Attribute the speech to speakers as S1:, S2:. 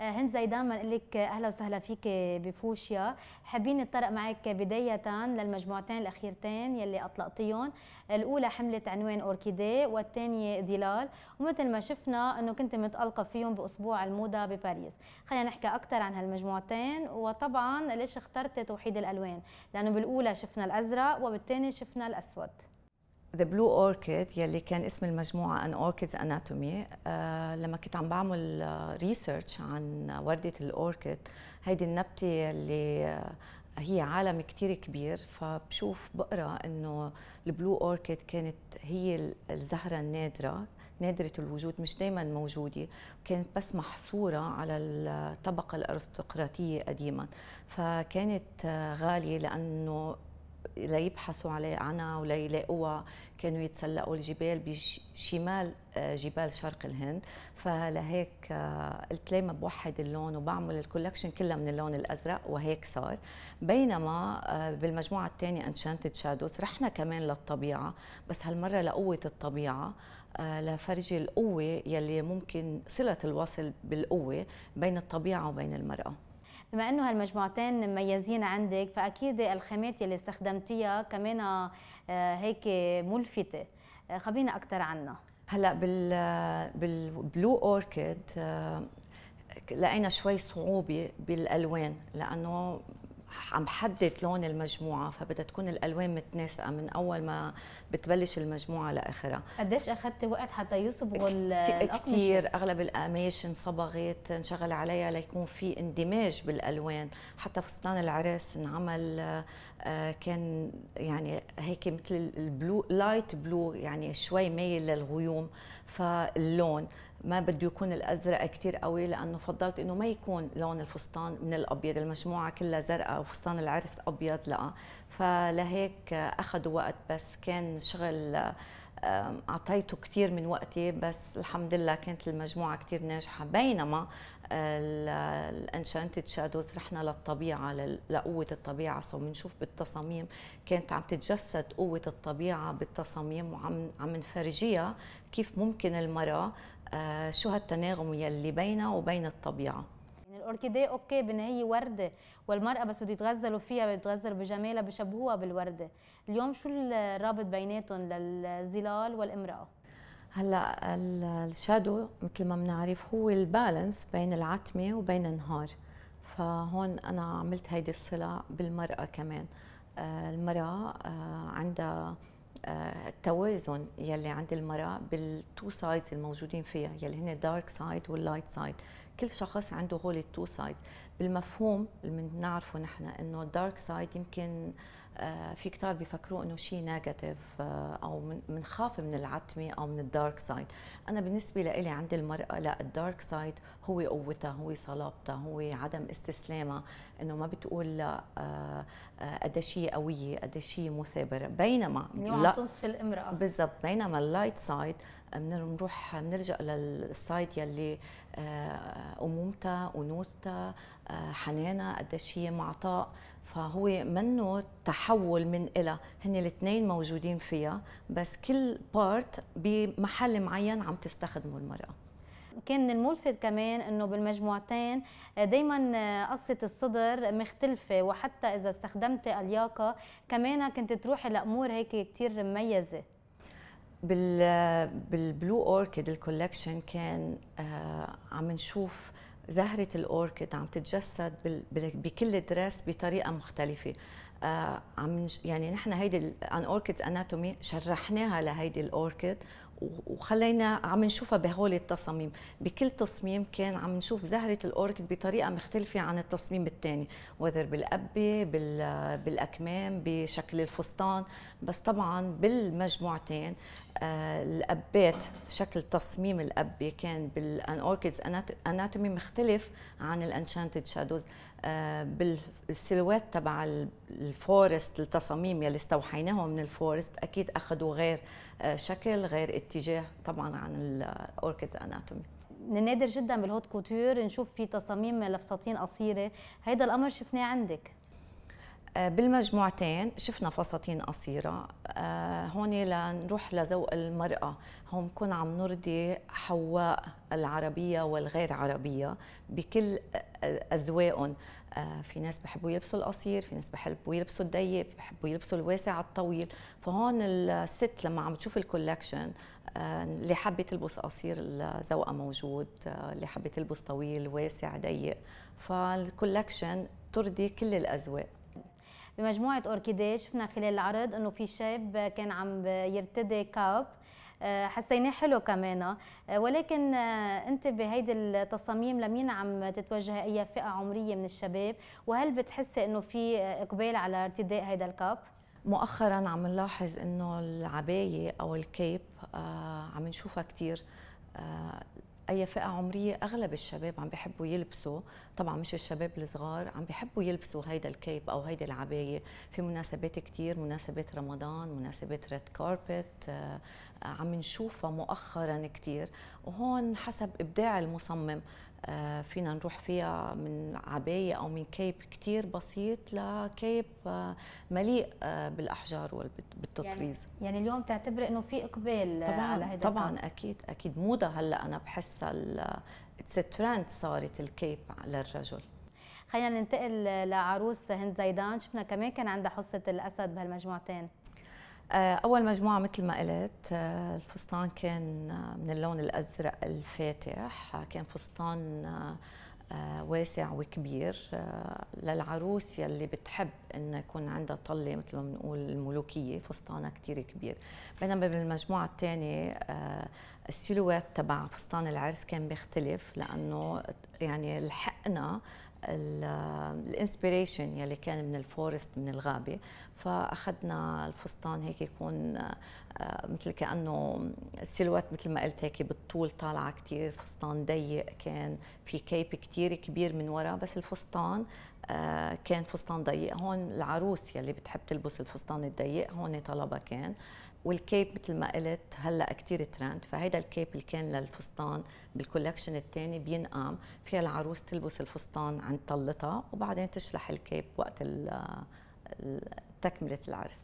S1: آه، هند زيدان لك اهلا وسهلا فيك بفوشيا حابين نتطرق معك بدايه للمجموعتين الاخيرتين يلي اطلقتيهم الاولى حملت عنوان اوركيدي والثانيه ظلال ومثل ما شفنا انه كنت متالقه فيهم باسبوع الموضه بباريس خلينا نحكي اكثر عن هالمجموعتين وطبعا ليش اخترت توحيد الالوان لانه بالاولى شفنا الازرق وبالثانيه شفنا الاسود
S2: ذا بلو اوركيد يلي كان اسم المجموعه ان اوركيدز اناتومي لما كنت عم بعمل ريسيرش آه، عن ورده الاوركيد هيدي النبته يلي آه، هي عالم كتير كبير فبشوف بقرا انه البلو اوركيد كانت هي الزهره النادره نادرة الوجود مش دائما موجودة وكانت بس محصورة على الطبقة الأرستقراطية قديما فكانت آه، غالية لأنه ليبحثوا عليه عنها وليلاقوها كانوا يتسلقوا الجبال بشمال آه، جبال شرق الهند فلهيك آه، قلت ليه ما بوحد اللون وبعمل الكولكشن كلها من اللون الازرق وهيك صار بينما آه، بالمجموعه الثانيه انشانتد شادوز رحنا كمان للطبيعه بس هالمره لقوه الطبيعه لفرجي القوه يلي ممكن صله الوصل بالقوه بين الطبيعه وبين المراه
S1: بما انه هالمجموعتين مميزين عندك فاكيد الخامات يلي استخدمتيها كمان آه، هيك ملفته آه،
S2: خبرينا اكثر عنها هلا بال بالبلو اوركيد آه، لقينا شوي صعوبه بالالوان لانه عم حدد لون المجموعه فبدها تكون الالوان متناسقه من اول ما بتبلش المجموعه لاخرها
S1: قديش اخذت وقت حتى يصبغوا الاقمشه
S2: كثير اغلب القماش انصبغت انشغل عليها ليكون في اندماج بالالوان حتى فستان العرس انعمل آه، كان يعني هيك مثل البلو لايت بلو يعني شوي مايل للغيوم فاللون ما بده يكون الازرق كثير قوي لانه فضلت انه ما يكون لون الفستان من الابيض المجموعه كلها زرقاء وفستان العرس ابيض لا فلهيك اخذوا وقت بس كان شغل اعطيته كثير من وقتي بس الحمد لله كانت المجموعه كثير ناجحه بينما الانشانتد شادوز رحنا للطبيعه لقوه الطبيعه سو بنشوف بالتصاميم كانت عم تتجسد قوه الطبيعه بالتصاميم وعم عم نفرجيها كيف ممكن المراه آه، شو هالتناغم يلي بينها وبين الطبيعه
S1: يعني الاوركيديه اوكي بنهي ورده والمراه بس بده يتغزلوا فيها بيتغزلوا بجمالها بشبهوها بالورده اليوم شو الرابط بيناتهم للظلال
S2: والامراه هلا الشادو مثل ما بنعرف هو البالانس بين العتمه وبين النهار فهون انا عملت هيدي الصله بالمراه كمان آه، المراه آه، عندها آه، التوازن يلي عند المراه بالتو سايدز الموجودين فيها يلي هن دارك سايد واللايت سايد كل شخص عنده هول التو سايدز بالمفهوم اللي بنعرفه نحن انه الدارك سايد يمكن آه، في كتار بيفكروا انه شيء نيجاتيف آه، او بنخاف من, من العتمه او من الدارك سايد انا بالنسبه لإلي عند المراه لا الدارك سايد هو قوتها هو صلابتها هو عدم استسلامها انه ما بتقول لا آه، قد شيء قويه قد شيء مثابره بينما يعني لا تنصف الامراه بالضبط بينما اللايت سايد بنروح بنلجا للسايد يلي امومتها انوثتها حنانها قد شيء معطاء فهو منه تحول من إلى هن الاثنين موجودين فيها بس كل بارت بمحل معين عم تستخدمه المرأة
S1: كان من الملفت كمان انه بالمجموعتين دائما قصه الصدر مختلفه وحتى اذا استخدمتي الياقه كمان كنت تروحي لامور هيك كثير مميزه
S2: بال بالبلو اوركيد الكولكشن كان آه، عم نشوف زهرة الأوركيد عم تتجسد بكل دراس بطريقة مختلفة آه، عم يعني نحن هيدي عن اوركيد اناتومي شرحناها لهيدي الاوركيد وخلينا عم نشوفها بهول التصاميم بكل تصميم كان عم نشوف زهرة الأوركيد بطريقة مختلفة عن التصميم الثاني وذر بالقبة بالأكمام بشكل الفستان بس طبعا بالمجموعتين آه الأبات شكل تصميم الأبة كان بالأن أوركيدز أناتومي مختلف عن الأنشانتد شادوز آه، بالسلوات تبع الفورست التصاميم يلي استوحيناهم من الفورست أكيد أخذوا غير آه، شكل غير اتجاه طبعا عن الاوركيدز اناتومي
S1: من نادر جدا بالهوت كوتور نشوف في تصاميم لفساتين قصيره هذا الامر شفناه عندك
S2: آه، بالمجموعتين شفنا فساتين قصيره آه، هون لنروح لذوق المراه هون كنا عم نرضي حواء العربيه والغير عربيه بكل ازواقهم آه، في ناس بحبوا يلبسوا القصير في ناس بحبوا يلبسوا الضيق بحبوا يلبسوا الواسع الطويل فهون الست لما عم تشوف الكولكشن اللي حابه تلبس قصير ذوقها موجود اللي حابه تلبس طويل واسع ضيق فالكولكشن ترضي كل الاذواق
S1: بمجموعه أوركيدي شفنا خلال العرض انه في شاب كان عم يرتدي كاب آه، حسيناه حلو كمان آه، ولكن آه، انت بهيدي التصاميم لمين عم تتوجهي اي فئه عمريه من الشباب وهل بتحسي انه في اقبال على ارتداء هذا الكاب
S2: مؤخرا عم نلاحظ انه العبايه او الكيب عم نشوفها كثير اي فئه عمريه اغلب الشباب عم بيحبوا يلبسوا طبعا مش الشباب الصغار عم بيحبوا يلبسوا هيدا الكيب او هيدا العبايه في مناسبات كثير مناسبات رمضان مناسبات ريد كاربت عم نشوفها مؤخرا كثير وهون حسب ابداع المصمم آه، فينا نروح فيها من عباية أو من كيب كتير بسيط لكيب آه، مليء آه، بالأحجار وبالتطريز يعني,
S1: يعني اليوم تعتبر أنه في
S2: إقبال طبعا على هذا طبعا الكم. أكيد أكيد موضة هلأ أنا بحسها اتس ترند صارت الكيب للرجل
S1: خلينا ننتقل لعروس هند زيدان شفنا كمان كان عندها حصة الأسد بهالمجموعتين
S2: آه، اول مجموعه مثل ما قلت آه، الفستان كان آه، من اللون الازرق الفاتح كان فستان واسع وكبير للعروس يلي بتحب انه يكون عندها طله مثل ما بنقول الملوكيه فستانها كثير كبير بينما بالمجموعه الثانيه السيلويت تبع فستان العرس كان بيختلف لانه يعني لحقنا الانسبيريشن يلي كان من الفورست من الغابه فاخذنا الفستان هيك يكون آه، مثل كانه السيلويت مثل ما قلت هيك بالطول طالعه كثير فستان ضيق كان في كيب كثير كبير من ورا بس الفستان آه، كان فستان ضيق هون العروس يلي بتحب تلبس الفستان الضيق هون طلبها كان والكيب مثل ما قلت هلا كثير ترند فهيدا الكيب اللي كان للفستان بالكولكشن الثاني بينقام فيها العروس تلبس الفستان عند طلتها وبعدين تشلح الكيب وقت تكمله العرس